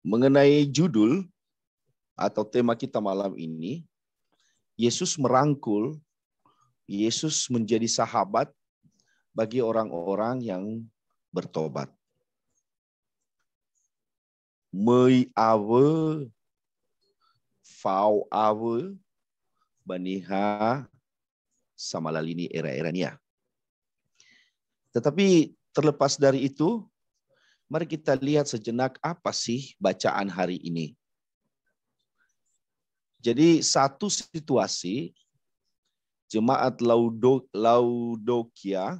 mengenai judul atau tema kita malam ini, Yesus merangkul, Yesus menjadi sahabat bagi orang-orang yang bertobat. Mei awe, fau awe, baniha, sama lalini era-eranya. Tetapi terlepas dari itu, Mari kita lihat sejenak apa sih bacaan hari ini. Jadi satu situasi jemaat Laudo, Laudokia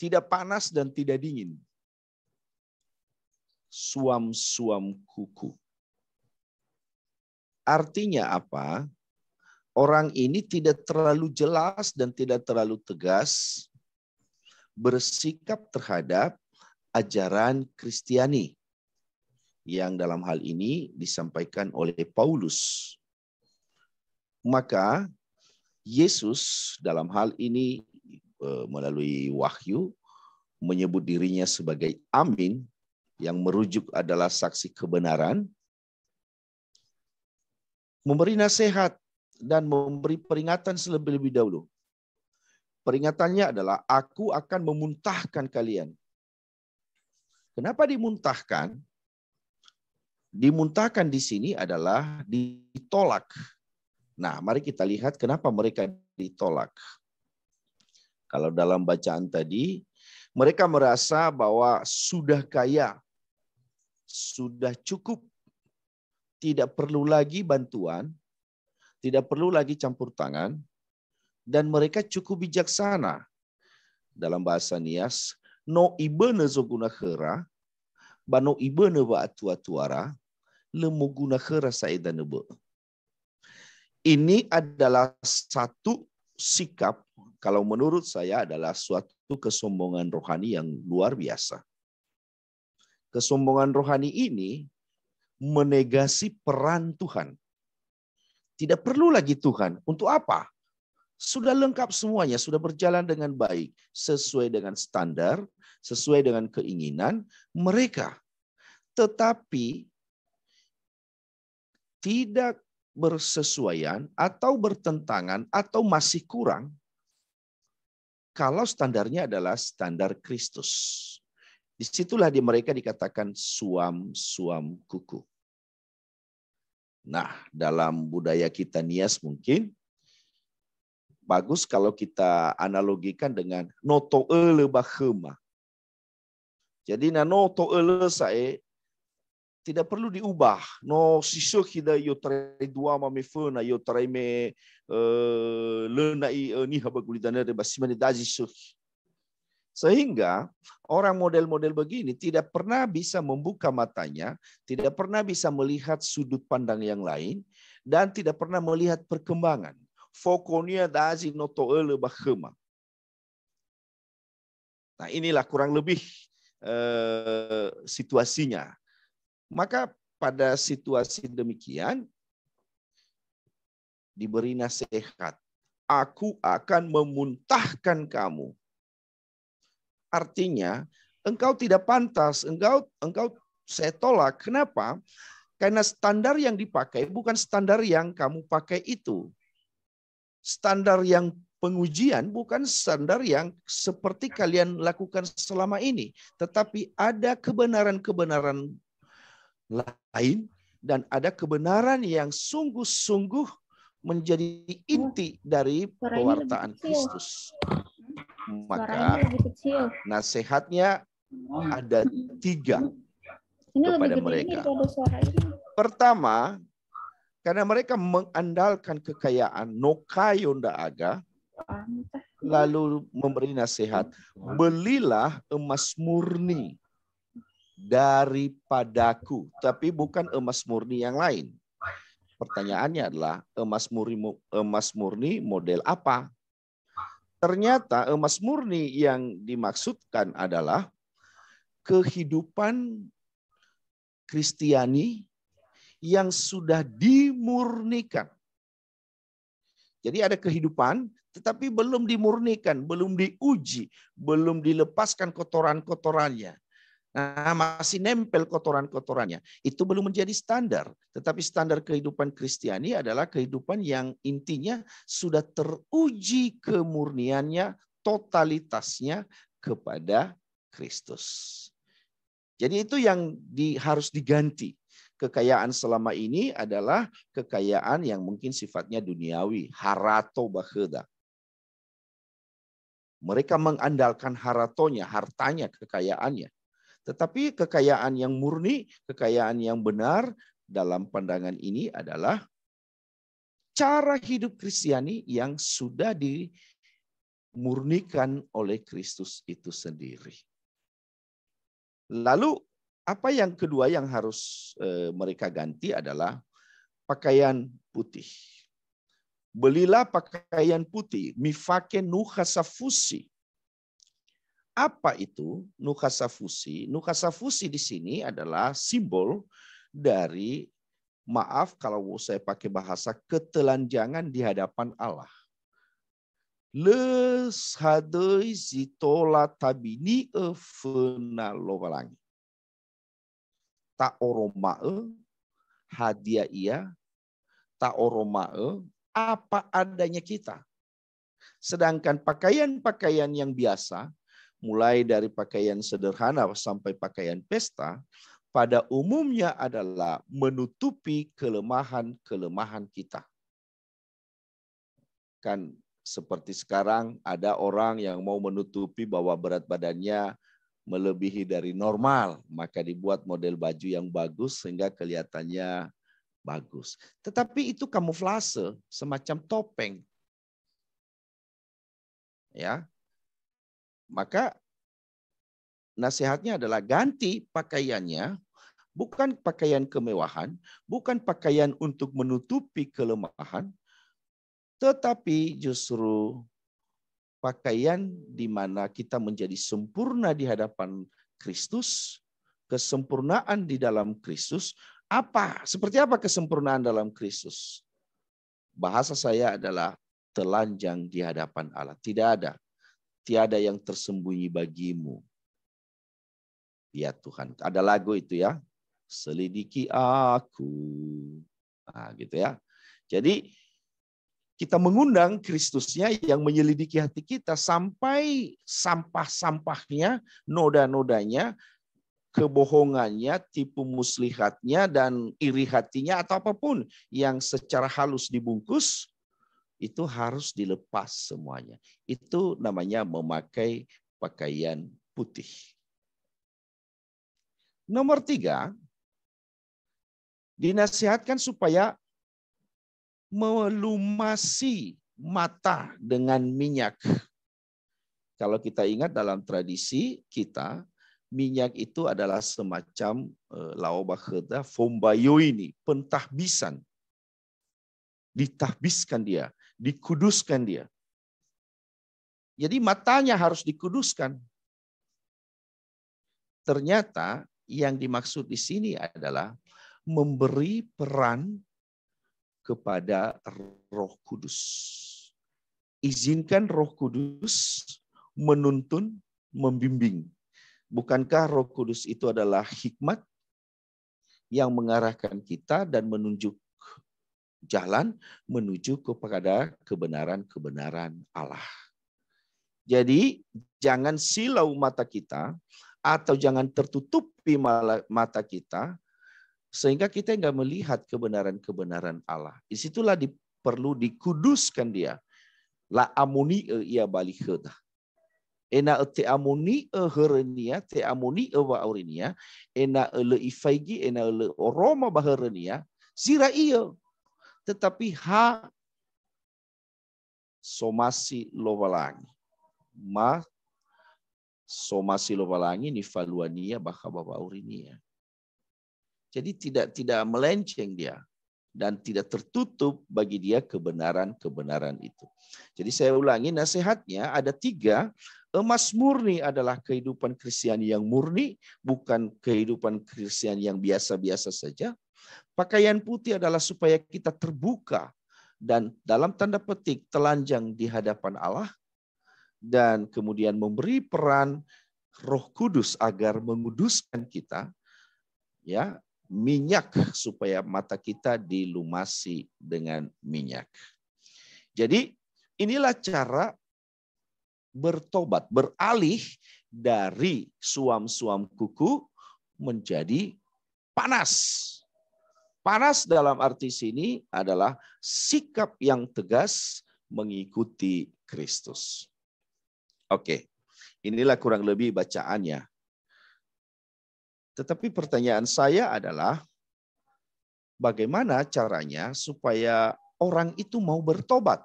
tidak panas dan tidak dingin. Suam-suam kuku. Artinya apa? Orang ini tidak terlalu jelas dan tidak terlalu tegas bersikap terhadap ajaran Kristiani yang dalam hal ini disampaikan oleh Paulus. Maka Yesus dalam hal ini eh, melalui wahyu menyebut dirinya sebagai Amin yang merujuk adalah saksi kebenaran, memberi nasihat dan memberi peringatan selebih-lebih dahulu. Peringatannya adalah aku akan memuntahkan kalian. Kenapa dimuntahkan? Dimuntahkan di sini adalah ditolak. Nah, mari kita lihat kenapa mereka ditolak. Kalau dalam bacaan tadi, mereka merasa bahwa sudah kaya, sudah cukup, tidak perlu lagi bantuan, tidak perlu lagi campur tangan, dan mereka cukup bijaksana. Dalam bahasa Nias, no ibene zoguna kera, ba no ibene ba atua tuara, le moguna khera saedane be. Ini adalah satu sikap kalau menurut saya adalah suatu kesombongan rohani yang luar biasa. Kesombongan rohani ini menegasi peran Tuhan. Tidak perlu lagi Tuhan. Untuk apa? sudah lengkap semuanya, sudah berjalan dengan baik, sesuai dengan standar, sesuai dengan keinginan mereka. Tetapi tidak bersesuaian atau bertentangan atau masih kurang kalau standarnya adalah standar Kristus. Disitulah di mereka dikatakan suam-suam kuku. Nah, dalam budaya kita nias mungkin Bagus kalau kita analogikan dengan noto ele bahema. Jadi na noto ele saya tidak perlu diubah. No siso kita yo dua ma me yo trai me eh, na i eh, ni habagulidana de basimani Sehingga orang model-model begini tidak pernah bisa membuka matanya, tidak pernah bisa melihat sudut pandang yang lain, dan tidak pernah melihat perkembangan fokonia dazi noto ele bahema. Nah inilah kurang lebih eh, situasinya. Maka pada situasi demikian diberi nasihat, aku akan memuntahkan kamu. Artinya, engkau tidak pantas, engkau engkau saya tolak. Kenapa? Karena standar yang dipakai bukan standar yang kamu pakai itu standar yang pengujian bukan standar yang seperti kalian lakukan selama ini, tetapi ada kebenaran-kebenaran lain dan ada kebenaran yang sungguh-sungguh menjadi inti dari pewartaan Kristus. Maka nasihatnya ada tiga kepada mereka. Pertama, karena mereka mengandalkan kekayaan. Nokayo ndak ada. Lalu memberi nasihat. Belilah emas murni daripadaku. Tapi bukan emas murni yang lain. Pertanyaannya adalah emas murni, emas murni model apa? Ternyata emas murni yang dimaksudkan adalah kehidupan Kristiani yang sudah dimurnikan. Jadi ada kehidupan tetapi belum dimurnikan, belum diuji, belum dilepaskan kotoran-kotorannya. Nah, masih nempel kotoran-kotorannya. Itu belum menjadi standar. Tetapi standar kehidupan Kristiani adalah kehidupan yang intinya sudah teruji kemurniannya, totalitasnya kepada Kristus. Jadi itu yang di, harus diganti kekayaan selama ini adalah kekayaan yang mungkin sifatnya duniawi, harato baheda. Mereka mengandalkan haratonya, hartanya, kekayaannya. Tetapi kekayaan yang murni, kekayaan yang benar dalam pandangan ini adalah cara hidup Kristiani yang sudah dimurnikan oleh Kristus itu sendiri. Lalu apa yang kedua yang harus eh, mereka ganti adalah pakaian putih. Belilah pakaian putih, mifake nukhasafusi. Apa itu nukhasafusi? Nukhasafusi di sini adalah simbol dari maaf kalau saya pakai bahasa ketelanjangan di hadapan Allah. Les zitola tabini efena ta'oromae, hadiah ia, ta'oromae, apa adanya kita. Sedangkan pakaian-pakaian yang biasa, mulai dari pakaian sederhana sampai pakaian pesta, pada umumnya adalah menutupi kelemahan-kelemahan kita. Kan seperti sekarang ada orang yang mau menutupi bahwa berat badannya melebihi dari normal, maka dibuat model baju yang bagus sehingga kelihatannya bagus. Tetapi itu kamuflase, semacam topeng. Ya. Maka nasihatnya adalah ganti pakaiannya bukan pakaian kemewahan, bukan pakaian untuk menutupi kelemahan, tetapi justru pakaian di mana kita menjadi sempurna di hadapan Kristus, kesempurnaan di dalam Kristus. Apa? Seperti apa kesempurnaan dalam Kristus? Bahasa saya adalah telanjang di hadapan Allah. Tidak ada. Tiada yang tersembunyi bagimu. Ya Tuhan. Ada lagu itu ya. Selidiki aku. Nah, gitu ya. Jadi kita mengundang Kristusnya yang menyelidiki hati kita sampai sampah-sampahnya, noda-nodanya, kebohongannya, tipu muslihatnya, dan iri hatinya atau apapun yang secara halus dibungkus, itu harus dilepas semuanya. Itu namanya memakai pakaian putih. Nomor tiga, dinasihatkan supaya melumasi mata dengan minyak. Kalau kita ingat dalam tradisi kita, minyak itu adalah semacam eh, laobaheda fombayo ini, pentahbisan. Ditahbiskan dia, dikuduskan dia. Jadi matanya harus dikuduskan. Ternyata yang dimaksud di sini adalah memberi peran kepada Roh Kudus. Izinkan Roh Kudus menuntun, membimbing. Bukankah Roh Kudus itu adalah hikmat yang mengarahkan kita dan menunjuk jalan menuju kepada kebenaran-kebenaran Allah. Jadi jangan silau mata kita atau jangan tertutupi mata kita sehingga kita nggak melihat kebenaran-kebenaran Allah. Disitulah di, perlu dikuduskan dia. La amuni e ia balikhda. Ena e te amuni e herenia, te amuni e wa aurinia, ena e le ifaigi, ena e le oroma baherenia, Zira iyo. Tetapi ha somasi lovalangi. Ma somasi lovalangi ni faluania baka baba aurinia. Jadi tidak tidak melenceng dia dan tidak tertutup bagi dia kebenaran-kebenaran itu. Jadi saya ulangi nasihatnya ada tiga. Emas murni adalah kehidupan Kristen yang murni, bukan kehidupan Kristen yang biasa-biasa saja. Pakaian putih adalah supaya kita terbuka dan dalam tanda petik telanjang di hadapan Allah dan kemudian memberi peran Roh Kudus agar menguduskan kita ya minyak supaya mata kita dilumasi dengan minyak. Jadi inilah cara bertobat, beralih dari suam-suam kuku menjadi panas. Panas dalam arti sini adalah sikap yang tegas mengikuti Kristus. Oke, inilah kurang lebih bacaannya. Tetapi pertanyaan saya adalah bagaimana caranya supaya orang itu mau bertobat?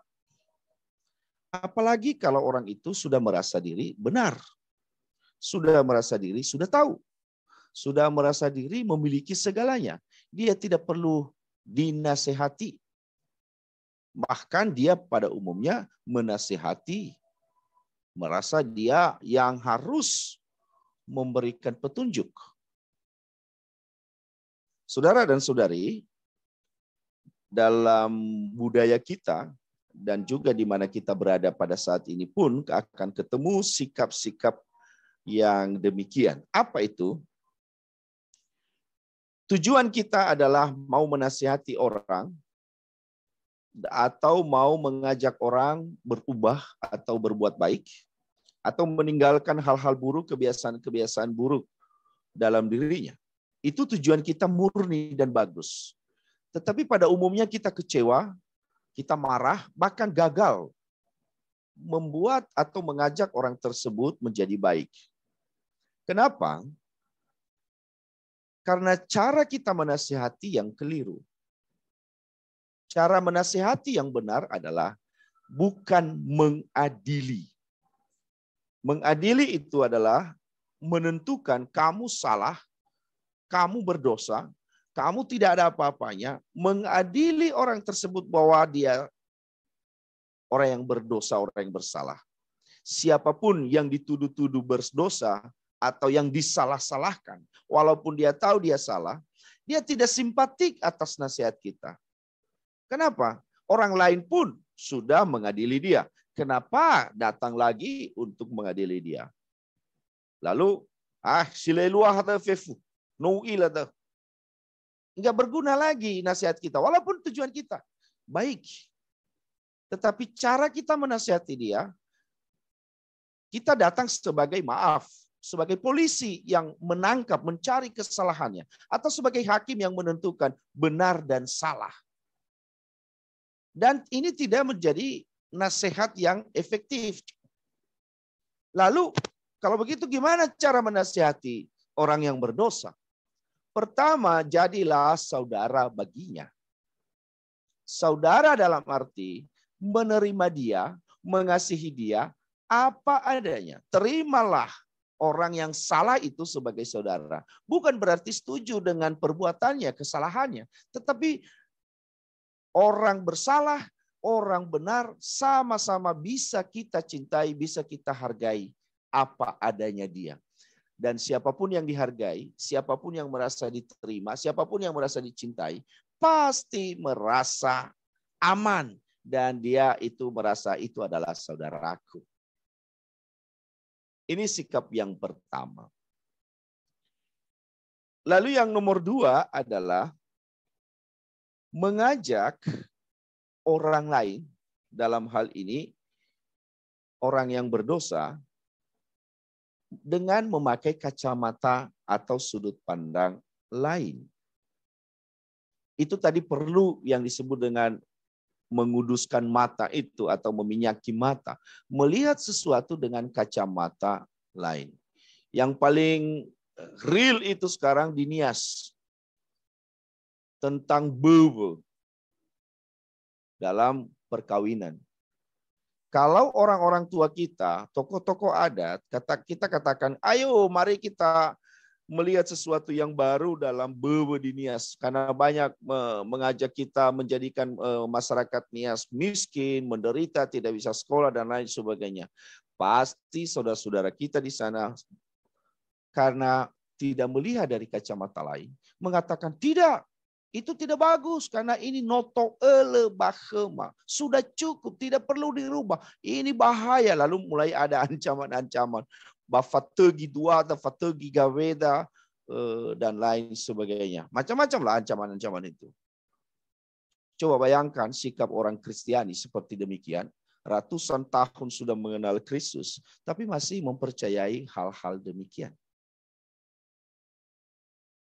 Apalagi kalau orang itu sudah merasa diri benar. Sudah merasa diri sudah tahu. Sudah merasa diri memiliki segalanya. Dia tidak perlu dinasehati. Bahkan dia pada umumnya menasehati merasa dia yang harus memberikan petunjuk Saudara dan saudari, dalam budaya kita dan juga di mana kita berada pada saat ini pun akan ketemu sikap-sikap yang demikian. Apa itu? Tujuan kita adalah mau menasihati orang atau mau mengajak orang berubah atau berbuat baik atau meninggalkan hal-hal buruk, kebiasaan-kebiasaan buruk dalam dirinya. Itu tujuan kita murni dan bagus. Tetapi pada umumnya kita kecewa, kita marah, bahkan gagal membuat atau mengajak orang tersebut menjadi baik. Kenapa? Karena cara kita menasihati yang keliru. Cara menasihati yang benar adalah bukan mengadili. Mengadili itu adalah menentukan kamu salah, kamu berdosa, kamu tidak ada apa-apanya, mengadili orang tersebut bahwa dia orang yang berdosa, orang yang bersalah. Siapapun yang dituduh-tuduh berdosa atau yang disalah-salahkan, walaupun dia tahu dia salah, dia tidak simpatik atas nasihat kita. Kenapa? Orang lain pun sudah mengadili dia. Kenapa datang lagi untuk mengadili dia? Lalu, ah sileluah fefu Nu'ila atau Enggak berguna lagi nasihat kita. Walaupun tujuan kita baik. Tetapi cara kita menasihati dia, kita datang sebagai maaf, sebagai polisi yang menangkap, mencari kesalahannya, atau sebagai hakim yang menentukan benar dan salah. Dan ini tidak menjadi nasihat yang efektif. Lalu, kalau begitu gimana cara menasihati orang yang berdosa? Pertama, jadilah saudara baginya. Saudara dalam arti menerima dia, mengasihi dia, apa adanya. Terimalah orang yang salah itu sebagai saudara. Bukan berarti setuju dengan perbuatannya, kesalahannya. Tetapi orang bersalah, orang benar, sama-sama bisa kita cintai, bisa kita hargai apa adanya dia. Dan siapapun yang dihargai, siapapun yang merasa diterima, siapapun yang merasa dicintai, pasti merasa aman. Dan dia itu merasa itu adalah saudaraku. Ini sikap yang pertama. Lalu yang nomor dua adalah mengajak orang lain dalam hal ini orang yang berdosa dengan memakai kacamata atau sudut pandang lain. Itu tadi perlu yang disebut dengan menguduskan mata itu atau meminyaki mata, melihat sesuatu dengan kacamata lain. Yang paling real itu sekarang di Nias tentang bubble dalam perkawinan. Kalau orang-orang tua kita, tokoh-tokoh adat, kata kita katakan, ayo mari kita melihat sesuatu yang baru dalam bebe di Nias karena banyak mengajak kita menjadikan e, masyarakat Nias miskin, menderita, tidak bisa sekolah dan lain sebagainya. Pasti saudara-saudara kita di sana karena tidak melihat dari kacamata lain mengatakan tidak itu tidak bagus karena ini noto ele bahema. Sudah cukup, tidak perlu dirubah. Ini bahaya. Lalu mulai ada ancaman-ancaman. Bafategi dua atau fategi gaweda eh, dan lain sebagainya. Macam-macam lah ancaman-ancaman itu. Coba bayangkan sikap orang Kristiani seperti demikian. Ratusan tahun sudah mengenal Kristus, tapi masih mempercayai hal-hal demikian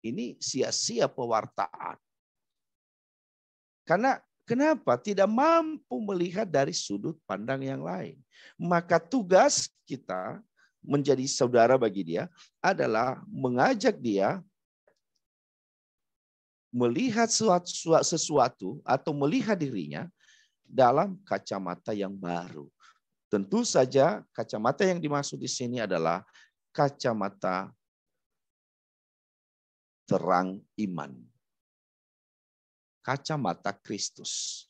ini sia-sia pewartaan. Karena Kenapa? Tidak mampu melihat dari sudut pandang yang lain. Maka tugas kita menjadi saudara bagi dia adalah mengajak dia melihat sesuatu atau melihat dirinya dalam kacamata yang baru. Tentu saja kacamata yang dimaksud di sini adalah kacamata terang iman kacamata Kristus.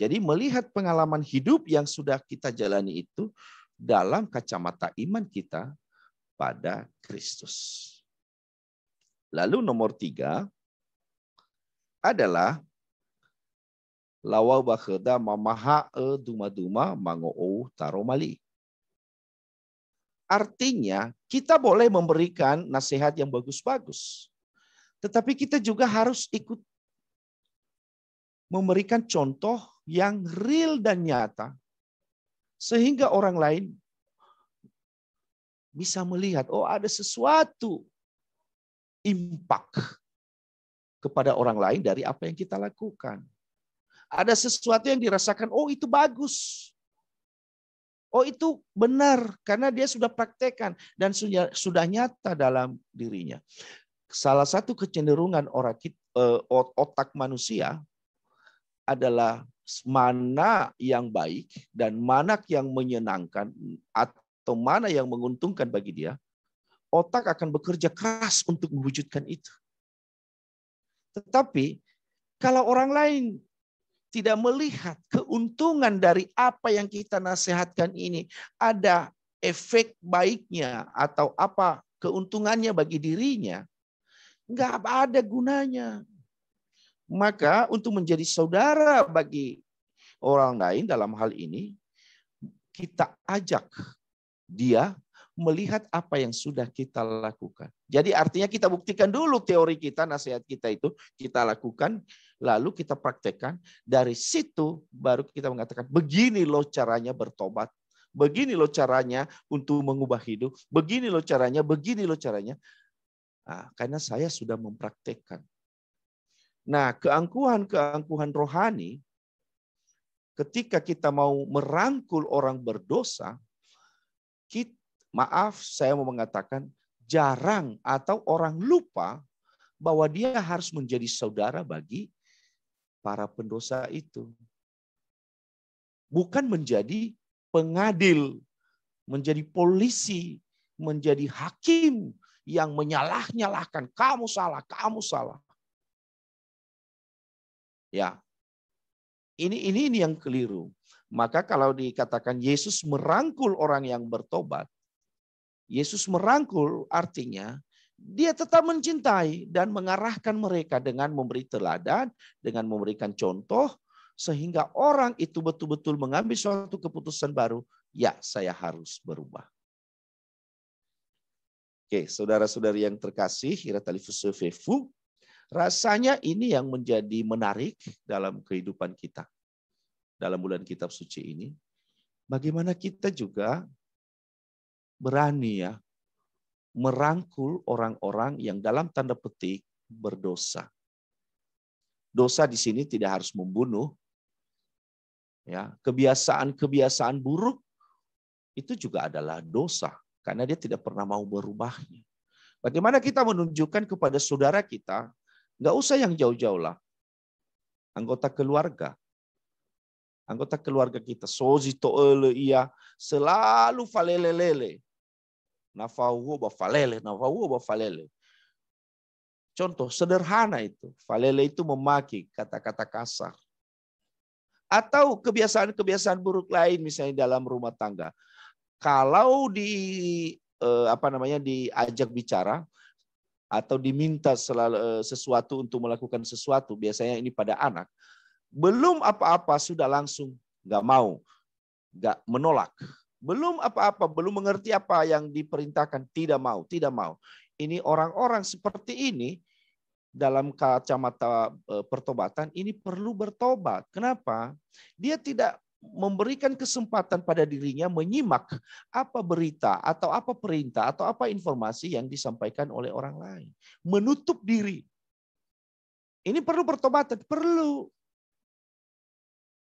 Jadi melihat pengalaman hidup yang sudah kita jalani itu dalam kacamata iman kita pada Kristus. Lalu nomor tiga adalah lawa mamaha e duma-duma taromali. Artinya kita boleh memberikan nasihat yang bagus-bagus. Tetapi kita juga harus ikut memberikan contoh yang real dan nyata sehingga orang lain bisa melihat oh ada sesuatu impact kepada orang lain dari apa yang kita lakukan. Ada sesuatu yang dirasakan, oh itu bagus. Oh itu benar karena dia sudah praktekkan dan sudah sudah nyata dalam dirinya. Salah satu kecenderungan orang eh, otak manusia adalah mana yang baik dan mana yang menyenangkan atau mana yang menguntungkan bagi dia, otak akan bekerja keras untuk mewujudkan itu. Tetapi kalau orang lain tidak melihat keuntungan dari apa yang kita nasihatkan ini, ada efek baiknya atau apa keuntungannya bagi dirinya, nggak ada gunanya. Maka untuk menjadi saudara bagi orang lain dalam hal ini, kita ajak dia melihat apa yang sudah kita lakukan. Jadi artinya kita buktikan dulu teori kita, nasihat kita itu kita lakukan, lalu kita praktekkan. Dari situ baru kita mengatakan begini loh caranya bertobat, begini loh caranya untuk mengubah hidup, begini loh caranya, begini loh caranya. Nah, karena saya sudah mempraktekkan. Nah, keangkuhan-keangkuhan rohani ketika kita mau merangkul orang berdosa, kita, maaf saya mau mengatakan jarang atau orang lupa bahwa dia harus menjadi saudara bagi para pendosa itu. Bukan menjadi pengadil, menjadi polisi, menjadi hakim yang menyalah-nyalahkan kamu salah, kamu salah. Ya. Ini ini ini yang keliru. Maka kalau dikatakan Yesus merangkul orang yang bertobat, Yesus merangkul artinya dia tetap mencintai dan mengarahkan mereka dengan memberi teladan, dengan memberikan contoh sehingga orang itu betul-betul mengambil suatu keputusan baru, ya saya harus berubah. Oke, saudara-saudari yang terkasih, Hiratalifusufefu, Rasanya ini yang menjadi menarik dalam kehidupan kita. Dalam bulan kitab suci ini. Bagaimana kita juga berani ya merangkul orang-orang yang dalam tanda petik berdosa. Dosa di sini tidak harus membunuh. Ya, kebiasaan-kebiasaan buruk itu juga adalah dosa karena dia tidak pernah mau berubahnya. Bagaimana kita menunjukkan kepada saudara kita Nggak usah yang jauh-jauh lah. Anggota keluarga. Anggota keluarga kita. Sozi to'ele iya. Selalu falele ba falele bafalele. ba falele Contoh sederhana itu. Falele itu memaki kata-kata kasar. Atau kebiasaan-kebiasaan buruk lain misalnya dalam rumah tangga. Kalau di eh, apa namanya diajak bicara, atau diminta selalu, eh, sesuatu untuk melakukan sesuatu, biasanya ini pada anak, belum apa-apa sudah langsung nggak mau, nggak menolak. Belum apa-apa, belum mengerti apa yang diperintahkan, tidak mau, tidak mau. Ini orang-orang seperti ini dalam kacamata eh, pertobatan ini perlu bertobat. Kenapa? Dia tidak memberikan kesempatan pada dirinya menyimak apa berita atau apa perintah atau apa informasi yang disampaikan oleh orang lain. Menutup diri. Ini perlu pertobatan, perlu.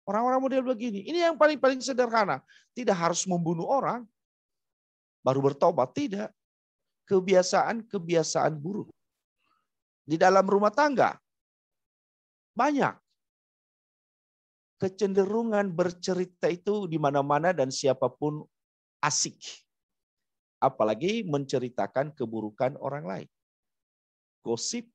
Orang-orang model begini. Ini yang paling-paling sederhana. Tidak harus membunuh orang baru bertobat, tidak. Kebiasaan-kebiasaan buruk. Di dalam rumah tangga banyak kecenderungan bercerita itu di mana-mana dan siapapun asik. Apalagi menceritakan keburukan orang lain. Gosip.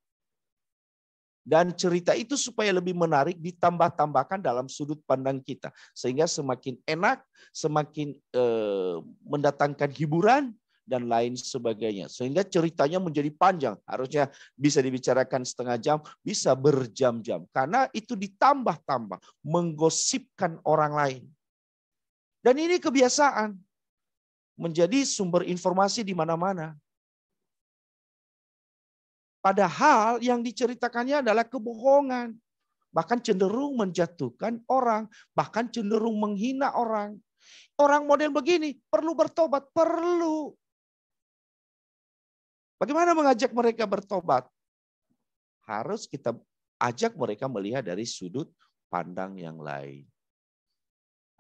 Dan cerita itu supaya lebih menarik ditambah-tambahkan dalam sudut pandang kita. Sehingga semakin enak, semakin eh, mendatangkan hiburan, dan lain sebagainya. Sehingga ceritanya menjadi panjang. Harusnya bisa dibicarakan setengah jam, bisa berjam-jam. Karena itu ditambah-tambah, menggosipkan orang lain. Dan ini kebiasaan. Menjadi sumber informasi di mana-mana. Padahal yang diceritakannya adalah kebohongan. Bahkan cenderung menjatuhkan orang. Bahkan cenderung menghina orang. Orang model begini perlu bertobat, perlu. Bagaimana mengajak mereka bertobat? Harus kita ajak mereka melihat dari sudut pandang yang lain.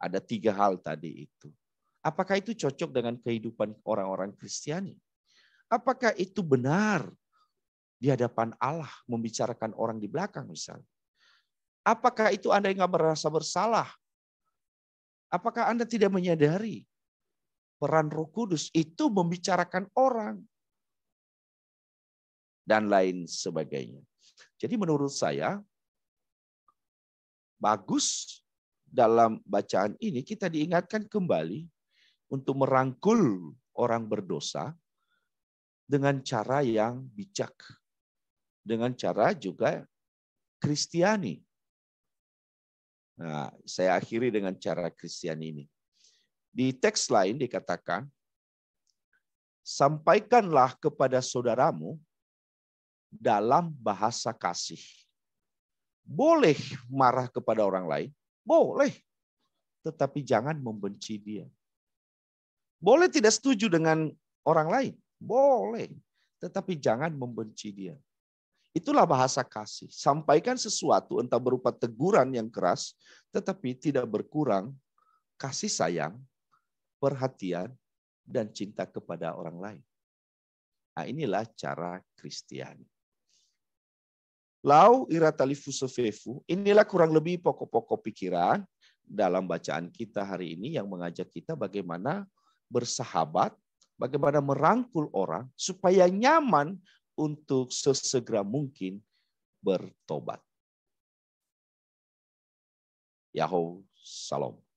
Ada tiga hal tadi itu. Apakah itu cocok dengan kehidupan orang-orang Kristiani? Apakah itu benar di hadapan Allah membicarakan orang di belakang misalnya? Apakah itu Anda yang merasa bersalah? Apakah Anda tidak menyadari peran Roh Kudus itu membicarakan orang? dan lain sebagainya. Jadi menurut saya bagus dalam bacaan ini kita diingatkan kembali untuk merangkul orang berdosa dengan cara yang bijak. Dengan cara juga kristiani. Nah, saya akhiri dengan cara kristiani ini. Di teks lain dikatakan, sampaikanlah kepada saudaramu dalam bahasa kasih. Boleh marah kepada orang lain, boleh. Tetapi jangan membenci dia. Boleh tidak setuju dengan orang lain, boleh. Tetapi jangan membenci dia. Itulah bahasa kasih. Sampaikan sesuatu entah berupa teguran yang keras, tetapi tidak berkurang kasih sayang, perhatian, dan cinta kepada orang lain. Nah, inilah cara Kristiani. Lau iratalifu sefefu, inilah kurang lebih pokok-pokok pikiran dalam bacaan kita hari ini yang mengajak kita bagaimana bersahabat, bagaimana merangkul orang supaya nyaman untuk sesegera mungkin bertobat. Yahoo Salam.